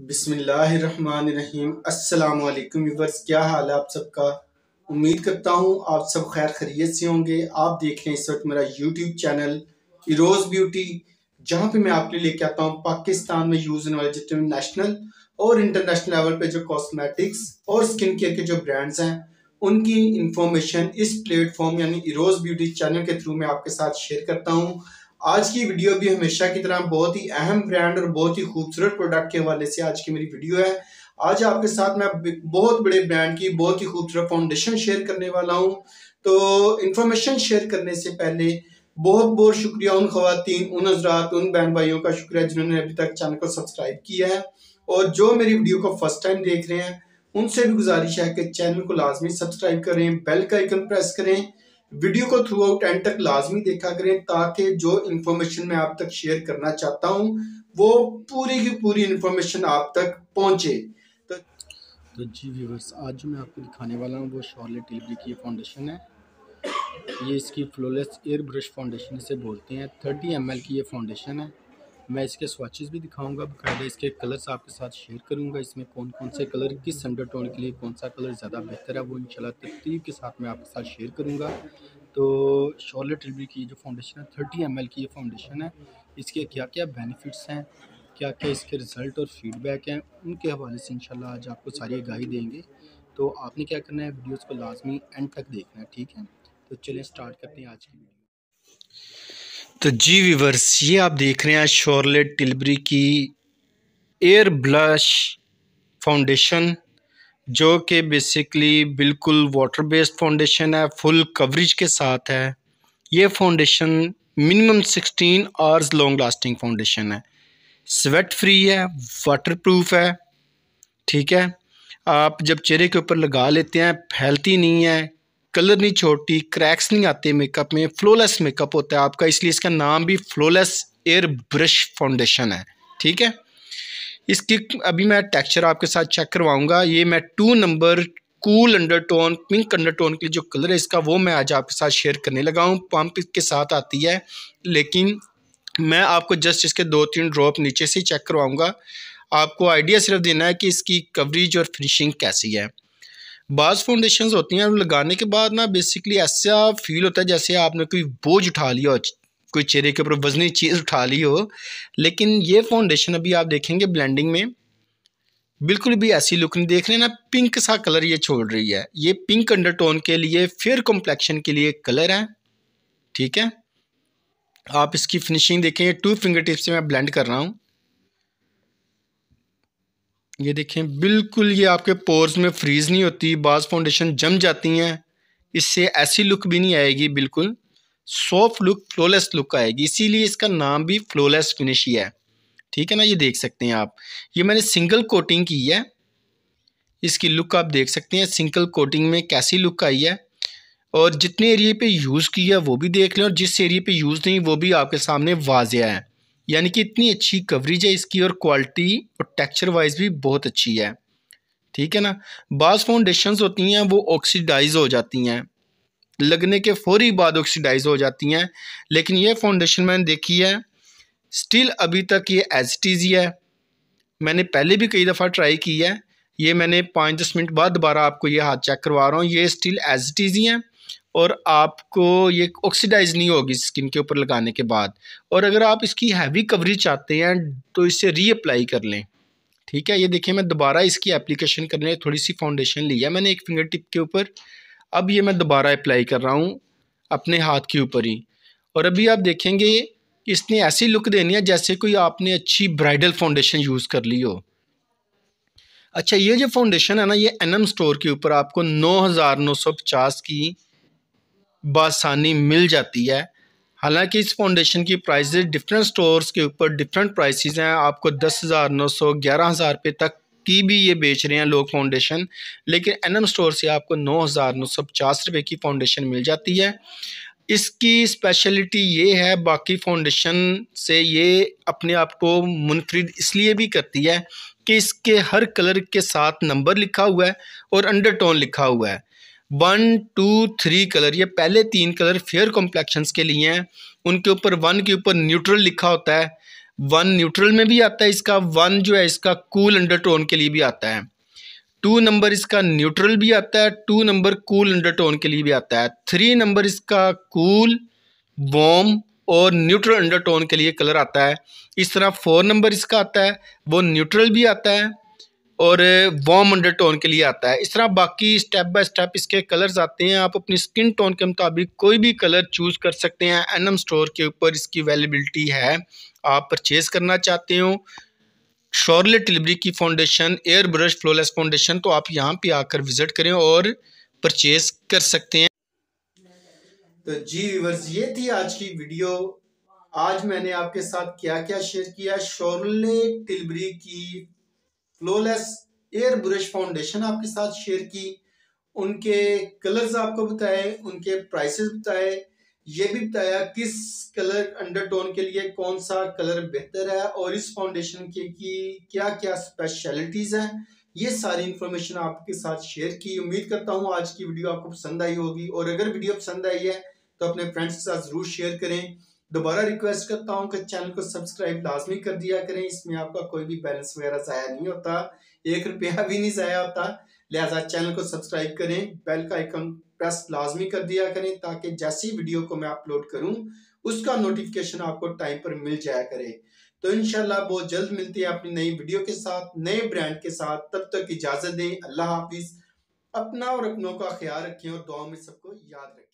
बिसमीम अल्लाम व्यूवर्स क्या हाल है आप सबका उम्मीद करता हूँ आप सब खैर खरीत से होंगे आप देख रहे हैं इस वक्त मेरा यूट्यूब चैनल इरोज़ ब्यूटी जहाँ पे मैं आपके लिए लेके आता हूँ पाकिस्तान में यूज़ होने वाले जितने नेशनल और इंटरनेशनल लेवल पे जो कॉस्मेटिक्स और स्किन केयर के जो ब्रांड्स हैं उनकी इंफॉर्मेशन इस प्लेटफॉर्म यानी इरोज़ ब्यूटी चैनल के थ्रू मैं आपके साथ शेयर करता हूँ आज की वीडियो भी हमेशा की तरह बहुत ही अहम ब्रांड और बहुत ही खूबसूरत प्रोडक्ट के हवाले से आज की मेरी वीडियो है आज आपके साथ मैं बहुत बड़े ब्रांड की बहुत ही खूबसूरत फाउंडेशन शेयर करने वाला हूँ तो इन्फॉर्मेशन शेयर करने से पहले बहुत बहुत शुक्रिया उन खातन उन हजरात उन बहन भाइयों का शुक्रिया जिन्होंने अभी तक चैनल को सब्सक्राइब किया है और जो मेरी वीडियो को फर्स्ट टाइम देख रहे हैं उनसे भी गुजारिश है कि चैनल को लाजमी सब्सक्राइब करें बेल का आइकन प्रेस करें वीडियो को थ्रू आउट एंड तक लाजमी देखा करें ताकि जो इन्फॉर्मेशन मैं आप तक शेयर करना चाहता हूँ वो पूरी की पूरी इन्फॉर्मेशन आप तक पहुँचे तो, तो जी व्यूवर्स आज जो मैं आपको दिखाने वाला हूँ वो शॉर्लेट टिलबरी की फाउंडेशन है ये इसकी फ्लोलेस एयर ब्रश फाउंडेशन से बोलते हैं थर्टी एम की ये फाउंडेशन है मैं इसके स्वाचेस भी दिखाऊंगा बाकायदा इसके कलर्स आपके साथ शेयर करूंगा इसमें कौन कौन से कलर किस अंडर टोन के लिए कौन सा कलर ज़्यादा बेहतर है वो इन तरतीब के साथ मैं आपके साथ शेयर करूँगा तो शॉर्लेट रिबी की जो फाउंडेशन है थर्टी एम की ये फाउंडेशन है इसके क्या क्या बेनिफिट्स हैं क्या क्या इसके रिज़ल्ट और फीडबैक हैं उनके हवाले से इन आज आपको सारी आगाही देंगे तो आपने क्या करना है वीडियोज़ को लाजमी एंड तक देखना है ठीक है तो चलिए स्टार्ट करते हैं आज की वीडियो तो जी वीवर्स ये आप देख रहे हैं शोरलेट टिलबरी की एयर ब्लश फाउंडेशन जो कि बेसिकली बिल्कुल वाटर बेस्ड फाउंडेशन है फुल कवरेज के साथ है ये foundation minimum sixteen hours long lasting foundation है स्वेट फ्री है वाटर प्रूफ है ठीक है आप जब चेहरे के ऊपर लगा लेते हैं फैलती नहीं है कलर नहीं छोड़ती क्रैक्स नहीं आते मेकअप में फ्लोलेस मेकअप होता है आपका इसलिए इसका नाम भी फ्लोलेस एयर ब्रश फाउंडेशन है ठीक है इसकी अभी मैं टेक्सचर आपके साथ चेक करवाऊंगा ये मैं two number cool undertone pink undertone के जो कलर है इसका वो मैं आज आपके साथ शेयर करने लगा हूँ पम्प के साथ आती है लेकिन मैं आपको जस्ट इसके दो तीन ड्रॉप नीचे से चेक करवाऊँगा आपको आइडिया सिर्फ देना है कि इसकी कवरेज और फिनिशिंग कैसी है बाज़ फाउंडेशन होती हैं लगाने के बाद ना बेसिकली ऐसा फील होता है जैसे आपने कोई बोझ उठा लिया हो कोई चेहरे के ऊपर वजनी चीज़ उठा ली हो लेकिन ये फाउंडेशन अभी आप देखेंगे ब्लेंडिंग में बिल्कुल भी ऐसी लुक नहीं देख रहे ना पिंक सा कलर ये छोड़ रही है ये पिंक अंडरटोन के लिए फेयर कॉम्प्लेक्शन के लिए कलर है ठीक है आप इसकी फिनिशिंग देखें टू फिंगर टिप से मैं ब्लेंड कर रहा हूँ ये देखें बिल्कुल ये आपके पोर्स में फ्रीज़ नहीं होती बाज़ फाउंडेशन जम जाती हैं इससे ऐसी लुक भी नहीं आएगी बिल्कुल सॉफ्ट लुक फ्लोलेस लुक आएगी इसीलिए इसका नाम भी फ्लोलेस फिनिश ही है ठीक है ना ये देख सकते हैं आप ये मैंने सिंगल कोटिंग की है इसकी लुक आप देख सकते हैं सिंगल कोटिंग में कैसी लुक आई है और जितने एरिए पे यूज़ किया वो भी देख लें और जिस एरिए पे यूज़ नहीं वो भी आपके सामने वाजिया है यानी कि इतनी अच्छी कवरेज है इसकी और क्वालिटी और टेक्सचर वाइज भी बहुत अच्छी है ठीक है ना बास फाउंडेशंस होती हैं वो ऑक्सीडाइज हो जाती हैं लगने के फौरी बाद ऑक्सीडाइज हो जाती हैं लेकिन ये फाउंडेशन मैंने देखी है स्टिल अभी तक ये एज इट इज़ ही है मैंने पहले भी कई दफ़ा ट्राई की है ये मैंने पाँच दस मिनट बाद दोबारा आपको ये हाथ चेक करवा रहा हूँ ये स्टिल एज इट इज़ ही हैं और आपको ये ऑक्सीडाइज नहीं होगी स्किन के ऊपर लगाने के बाद और अगर आप इसकी हैवी कवरेज चाहते हैं तो इसे रीअप्लाई कर लें ठीक है ये देखिए मैं दोबारा इसकी एप्लीकेशन करने थोड़ी सी फाउंडेशन ली है मैंने एक फिंगर टिप के ऊपर अब ये मैं दोबारा अप्लाई कर रहा हूँ अपने हाथ के ऊपर ही और अभी आप देखेंगे इसने ऐसी लुक देनी है जैसे कोई आपने अच्छी ब्राइडल फाउंडेशन यूज़ कर ली हो अच्छा ये जो फाउंडेशन है ना ये एनएम स्टोर के ऊपर आपको नौ हज़ार नौ सौ पचास की बासानी मिल जाती है हालांकि इस फाउंडेशन की प्राइस डिफरेंट स्टोर्स के ऊपर डिफरेंट प्राइसेस हैं आपको दस हज़ार नौ सौ ग्यारह हज़ार रुपये तक की भी ये बेच रहे हैं लोग फाउंडेशन लेकिन एनएम स्टोर से आपको नौ हज़ार नौ सौ पचास रुपये की फाउंडेशन मिल जाती है इसकी स्पेशलिटी ये है बाकी फाउंडेशन से ये अपने आप को मुनफरद इसलिए भी करती है कि इसके हर कलर के साथ नंबर लिखा हुआ है और अंडर टोन लिखा हुआ है वन टू थ्री कलर ये पहले तीन कलर फेयर कॉम्प्लेक्शन के लिए हैं उनके ऊपर वन के ऊपर न्यूट्रल लिखा होता है वन न्यूट्रल में भी आता है इसका वन जो है इसका कूल अंडरटोन के लिए भी आता है टू नंबर इसका न्यूट्रल भी आता है टू नंबर कूल अंडरटोन के लिए भी आता है थ्री नंबर इसका कूल वॉम और न्यूट्रल अंडरटोन के लिए कलर आता है इस तरह फोर नंबर इसका आता है वो न्यूट्रल भी आता है और वॉम अंडर टोन के लिए आता है इस तरह बाकी स्टेप बाय स्टेप इसके कलर्स आते हैं आप अपनी स्किन टोन के मुताबिक कोई भी कलर चूज़ कर सकते हैं एनम स्टोर के ऊपर इसकी अवेलेबिलिटी है आप परचेज़ करना चाहते हो शॉर्लेट डिलीवरी की foundation air brush flawless foundation तो आप यहाँ पे आकर विज़िट करें और परचेज़ कर सकते हैं तो जी व्यूवर्स ये थी आज की वीडियो आज मैंने आपके साथ क्या क्या शेयर किया शॉर्लेट डिलीवरी की फ्लोलेस एयर ब्रश फाउंडेशन आपके साथ शेयर की उनके कलर्स आपको बताए उनके प्राइसेस बताए ये भी बताया किस कलर अंडरटोन के लिए कौन सा कलर बेहतर है और इस फाउंडेशन के की क्या क्या स्पेशलिटीज़ हैं ये सारी इंफॉर्मेशन आपके साथ शेयर की उम्मीद करता हूँ आज की वीडियो आपको पसंद आई होगी और अगर वीडियो पसंद आई है तो अपने फ्रेंड्स के साथ ज़रूर शेयर करें दोबारा रिक्वेस्ट करता हूं कि चैनल को सब्सक्राइब लाजमी कर दिया करें इसमें आपका कोई भी बैलेंस वगैरह ज़ाया नहीं होता एक रुपया भी नहीं ज़ाया होता लिहाजा चैनल को सब्सक्राइब करें बेल का आइकन प्रेस लाजमी कर दिया करें ताकि जैसी वीडियो को मैं अपलोड करूँ उसका नोटिफिकेशन आपको टाइम पर मिल जाया करे तो इनशाला बहुत जल्द मिलती है अपनी नई वीडियो के साथ नए ब्रांड के साथ तब तक इजाज़त दें अल्लाह हाफिज़ अपना और अपनों का ख्याल रखें और दुआ में सबको याद रखें